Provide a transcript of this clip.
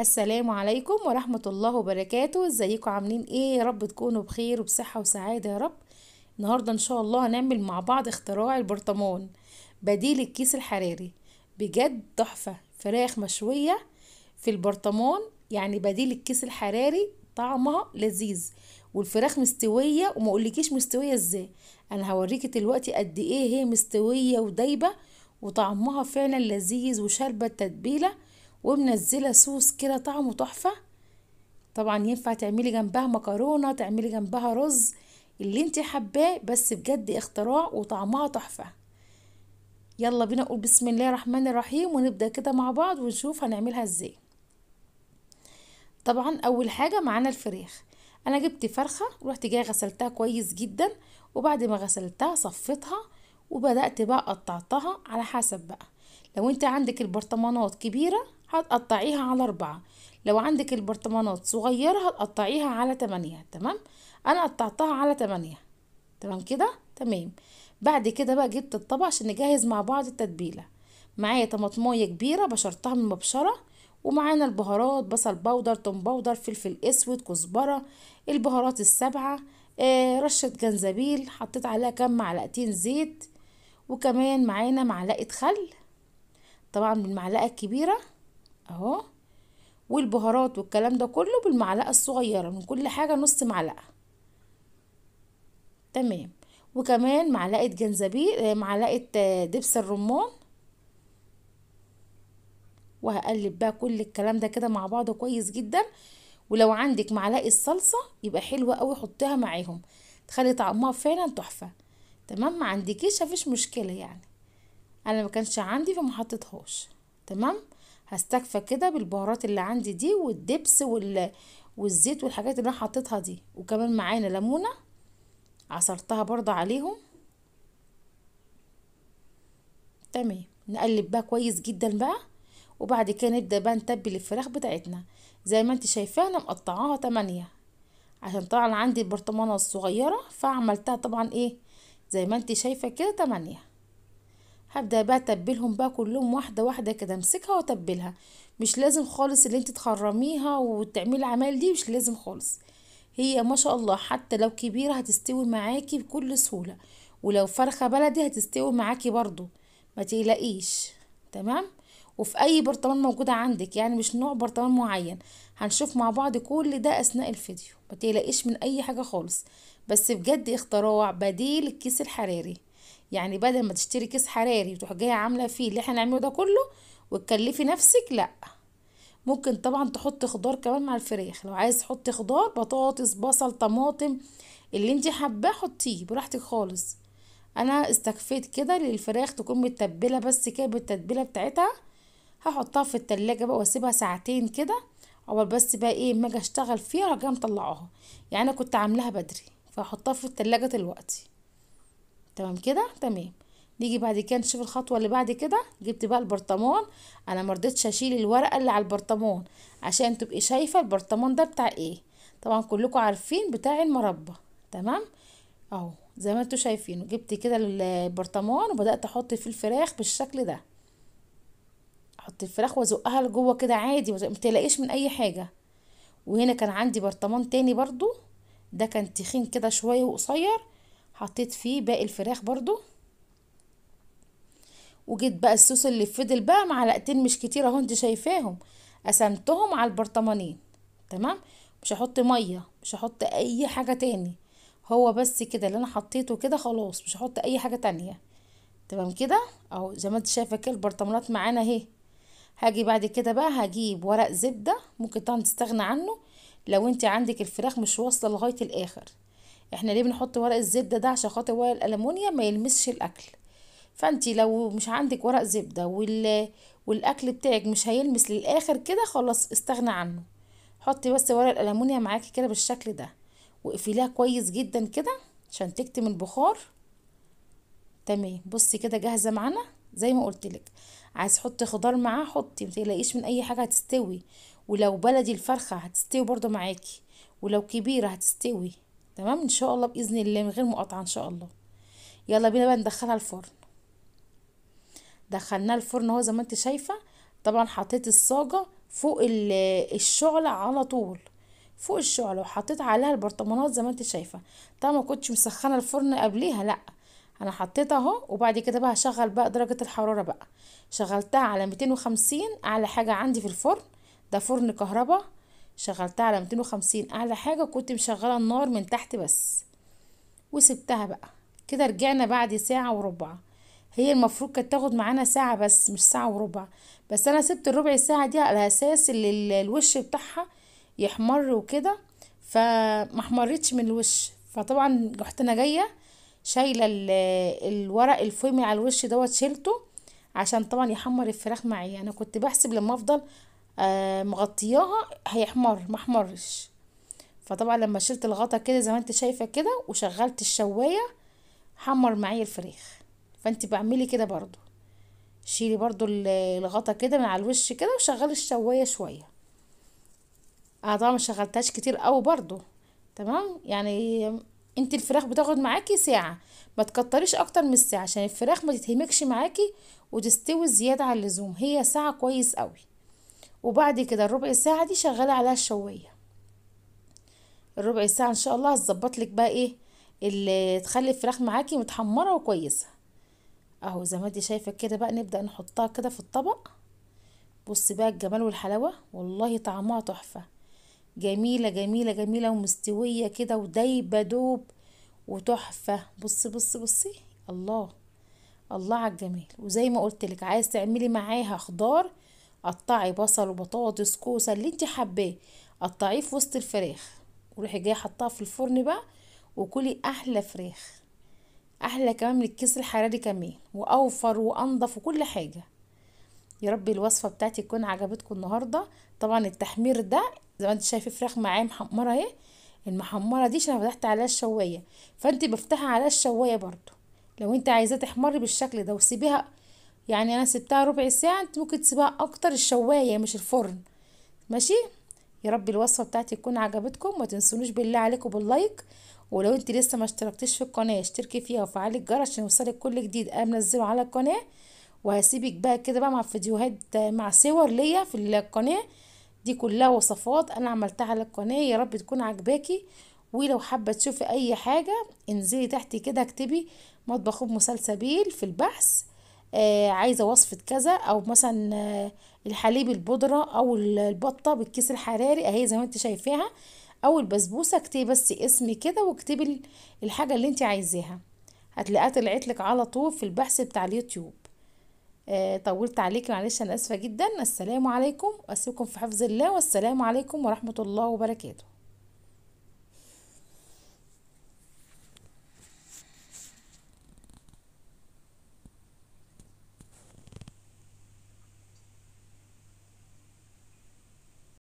السلام عليكم ورحمة الله وبركاته ازيكم عاملين ايه يا رب تكونوا بخير وبصحة وسعادة يا رب النهاردة ان شاء الله هنعمل مع بعض اختراع البرطمان بديل الكيس الحراري بجد تحفة فراخ مشوية في البرطمان يعني بديل الكيس الحراري طعمها لذيذ والفراخ مستوية وما اقولكيش مستوية ازاي انا هوريكي دلوقتي قد ايه هي مستوية ودايبة وطعمها فعلا لذيذ وشاربة التتبيله ومنزله صوص كده طعمه تحفه طبعا ينفع تعملي جنبها مكرونه تعملي جنبها رز اللي انت حباه بس بجد اختراع وطعمها تحفه يلا بينا نقول بسم الله الرحمن الرحيم ونبدا كده مع بعض ونشوف هنعملها ازاي طبعا اول حاجه معانا الفريخ انا جبت فرخه ورحت جايه غسلتها كويس جدا وبعد ما غسلتها صفيتها وبدات بقى قطعتها على حسب بقى لو انت عندك البرطمانات كبيره هتقطعيها على أربعة لو عندك البرطمانات صغيرة هتقطعيها على تمانية تمام أنا قطعتها على تمانية تمام كده تمام بعد كده بقى جبت الطبق عشان نجهز مع بعض التتبيلة معايا طماطمايه كبيرة بشرتها من مبشرة ومعانا البهارات بصل بودر توم بودر فلفل اسود كزبرة البهارات السبعة آه رشة جنزبيل حطيت عليها كم معلقتين زيت وكمان معانا معلقة خل طبعا بالمعلقة الكبيرة اهو والبهارات والكلام ده كله بالمعلقة الصغيرة من كل حاجة نص معلقة تمام وكمان معلقة جنزبيل آه، معلقة آه، دبس الرمان وهقلب بقى كل الكلام ده كده مع بعضه كويس جدا ولو عندك معلقة صلصة يبقى حلوة قوي حطيها معاهم تخلي طعمها فعلا تحفة تمام ما عندكيش مفيش مشكلة يعني انا ما كانش عندي فما حطيتهاش تمام هستكفى كده بالبهارات اللي عندي دي والدبس وال... والزيت والحاجات اللي انا حطيتها دي وكمان معانا ليمونه عصرتها برضه عليهم تمام نقلب بقى كويس جدا بقى وبعد كده نبدا بقى نتبل الفراخ بتاعتنا زي ما انت شايفاها انا مقطعاها تمانية عشان طبعا عندي البرطمانه الصغيره فعملتها طبعا ايه زي ما انت شايفه كده تمانية هبدا بقى اتبلهم بقى كلهم واحده واحده كده امسكها واتبلها مش لازم خالص اللي انت تخرميها وتعملي العمال دي مش لازم خالص هي ما شاء الله حتى لو كبيره هتستوي معاكي بكل سهوله ولو فرخه بلدي هتستوي معاكي برضو ما تقلقيش تمام وفي اي برطمان موجوده عندك يعني مش نوع برطمان معين هنشوف مع بعض كل ده اثناء الفيديو ما تقلقيش من اي حاجه خالص بس بجد اختراع بديل الكيس الحراري يعني بدل ما تشتري كيس حراري وتروح جايه عامله فيه اللي احنا هنعمله ده كله وتكلفي نفسك لا ممكن طبعا تحطي خضار كمان مع الفراخ لو عايز تحطي خضار بطاطس بصل طماطم اللي انت حباه حطيه براحتك خالص انا استكفيت كده للفراخ تكون متبله بس كده بالتتبيله بتاعتها هحطها في التلاجة بقى واسيبها ساعتين كده اول بس بقى ايه اما اجي اشتغل فيها هرجع مطلعاها يعني انا كنت عاملاها بدري فهحطها في التلاجة دلوقتي تمام كده تمام نيجي بعد كده نشوف الخطوه اللي بعد كده جبت بقى البرطمان انا مرضتش اشيل الورقه اللي على البرطمان عشان تبقي شايفه البرطمان ده بتاع ايه طبعا كلكم عارفين بتاع المربى تمام اهو زي ما انتوا شايفين جبت كده البرطمان وبدات احط فيه الفراخ بالشكل ده احط الفراخ وازقها لجوه كده عادي متلاقيش من اي حاجه وهنا كان عندي برطمان تاني برضو ده كان تخين كده شويه وقصير حطيت فيه باقي الفراخ برضو وجيت بقى الصوص اللي فضل بقى معلقتين مش كتير اهو انت شايفاهم قسمتهم على البرطمانين تمام مش هحط ميه مش هحط اي حاجه تاني هو بس كده اللي انا حطيته كده خلاص مش هحط اي حاجه تانية تمام كده اهو زي ما انت شايفه كده البرطمانات معانا اهي هاجي بعد كده بقى هجيب ورق زبده ممكن طبعا تستغنى عنه لو انت عندك الفراخ مش واصله لغايه الاخر احنا ليه بنحط ورق الزبده ده عشان خاطر ورق الالومنيوم ما يلمسش الاكل فانت لو مش عندك ورق زبده وال... والاكل بتاعك مش هيلمس للاخر كده خلاص استغنى عنه حطي بس ورق الالومنيوم معاكي كده بالشكل ده واقفليها كويس جدا كده عشان تكتم البخار تمام بصي كده جاهزه معانا زي ما قلت لك عايز حطي خضار معاه حطي متقلقيش من اي حاجه هتستوي ولو بلدي الفرخه هتستوي برضو معاكي ولو كبيره هتستوي تمام ان شاء الله باذن الله من غير مقاطعه ان شاء الله يلا بينا بقى ندخلها الفرن دخلناها الفرن اهو زي ما انت شايفه طبعا حطيت الصاجه فوق الشعله على طول فوق الشعله وحطيت عليها البرطمانات زي ما انت شايفه طبعا ما كنتش مسخنه الفرن قبليها لا انا حطيتها اهو وبعد كده بقى هشغل بقى درجه الحراره بقى شغلتها على 250 اعلى حاجه عندي في الفرن ده فرن كهرباء شغلتها على 250 اعلى حاجه كنت مشغله النار من تحت بس وسبتها بقى كده رجعنا بعد ساعه وربع هي المفروض كانت تاخد معانا ساعه بس مش ساعه وربع بس انا سبت الربع ساعه دي على اساس ان الوش بتاعها يحمر وكده فما احمرتش من الوش فطبعا رحت انا جايه شايله الورق الفويل على الوش دوت شيلته عشان طبعا يحمر الفراخ معايا انا كنت بحسب لما افضل آه، مغطياها هيحمر محمرش فطبعا لما شلت الغطا كده زي ما انت شايفه كده وشغلت الشوايه حمر معايا الفريخ فانت بعملي كده برضو شيلي برضو الغطا كده من على الوش كده وشغلي الشوايه شويه انا طبعا مشغلتهاش كتير قوي برضو تمام يعني انت الفراخ بتاخد معاكي ساعه ما تكتريش اكتر من الساعه عشان الفراخ ما تتهمكش معاكي وتستوي زياده على اللزوم هي ساعه كويس قوي وبعد كده الربع ساعة دي شغالة عليها الشواية الربع ساعة ان شاء الله هتظبط لك بقى ايه اللي تخلي الفراخ معاكي متحمرة وكويسة اهو زي ما انت شايفة كده بقى نبدأ نحطها كده في الطبق بصي بقى الجمال والحلاوة والله طعمها تحفة جميلة جميلة جميلة ومستوية كده ودايبة دوب وتحفة بصي بصي بصي الله الله على الجميل وزي ما قلت لك عايز تعملي معاها خضار قطعي بصل وبطاطس كوسه اللي انت حباه قطعيه في وسط الفراخ وروحي جايه حطها في الفرن بقى وكلي احلى فراخ احلى كمان من الكيس الحراري كمان واوفر وانضف وكل حاجه يا رب الوصفه بتاعتي تكون عجبتكم النهارده طبعا التحمير ده زي ما انت شايفه فراخ معايا محمره اهي المحمره دي انا فتحت عليها الشوايه فانت بفتحها على الشوايه برضو لو انت عايزاه تحمري بالشكل ده وسيبيها يعني انا سبتها ربع ساعه انت ممكن تسيبها اكتر الشوايه مش الفرن ماشي يا رب الوصفه بتاعتي تكون عجبتكم ما تنسونوش بالله عليكم باللايك ولو انت لسه ما اشتركتش في القناه اشتركي فيها وفعلي الجرس عشان يوصلك كل جديد انا منزله على القناه وهسيبك بقى كده بقى مع فيديوهات مع صور ليا في القناه دي كلها وصفات انا عملتها على القناه يا رب تكون عجباكي ولو حابه تشوفي اي حاجه انزلي تحت كده اكتبي مطبخ ام سلسبيل في البحث آه عايزه وصفه كذا او مثلا آه الحليب البودره او البطه بالكيس الحراري اهي زي ما انت شايفاها او البسبوسه اكتبي بس اسمي كده واكتبي الحاجه اللي انت عايزاها هتلاقيها طلعت لك على طول في البحث بتاع اليوتيوب آه طولت عليكي معلش انا اسفه جدا السلام عليكم اسيبكم في حفظ الله والسلام عليكم ورحمه الله وبركاته